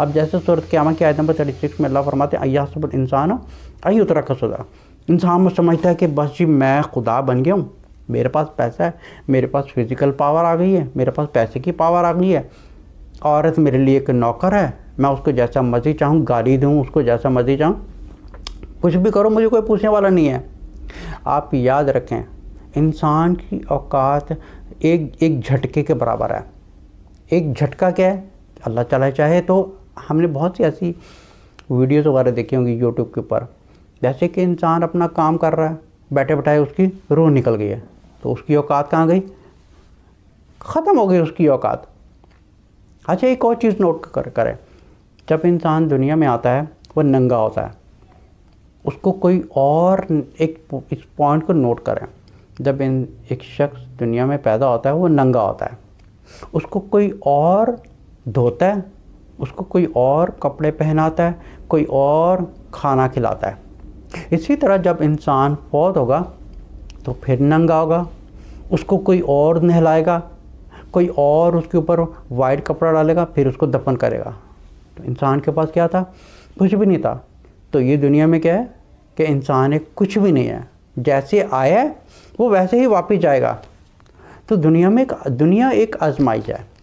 अब जैसे सूरत क्यामा की आयत नंबर थर्टी सिक्स में अल्लाह फरमाते हैं अयासब इंसान आई उतरा खसुदा इंसान समझता है कि बस जी मैं खुदा बन गया हूँ मेरे पास पैसा है मेरे पास फिज़िकल पावर आ गई है मेरे पास पैसे की पावर आ गई है औरत मेरे लिए एक नौकर है मैं उसको जैसा मर्ज़ी चाहूँ गाली दूँ उसको जैसा मर्ज़ी चाहूँ कुछ भी करो मुझे कोई पूछने वाला नहीं है आप याद रखें इंसान की औकात एक एक झटके के बराबर है एक झटका क्या है अल्लाह चला चाहे तो हमने बहुत सी ऐसी वीडियोस वगैरह देखी होंगी यूट्यूब के ऊपर जैसे कि इंसान अपना काम कर रहा है बैठे बैठाए उसकी रूह निकल गई है तो उसकी औकात कहाँ गई ख़त्म हो गई उसकी औकात अच्छा एक और चीज़ नोट कर करें जब इंसान दुनिया में आता है वो नंगा होता है उसको कोई और एक इस पॉइंट को नोट करें जब इन एक शख्स दुनिया में पैदा होता है वो नंगा होता है उसको कोई और धोता है उसको कोई और कपड़े पहनाता है कोई और खाना खिलाता है इसी तरह जब इंसान फौत होगा तो फिर नंगा होगा उसको कोई और नहलाएगा कोई और उसके ऊपर वाइट कपड़ा डालेगा फिर उसको दफन करेगा तो इंसान के पास क्या था कुछ भी नहीं था तो ये दुनिया में क्या है कि इंसान एक कुछ भी नहीं है जैसे आया वो वैसे ही वापस जाएगा तो दुनिया में एक दुनिया एक आजमाइश है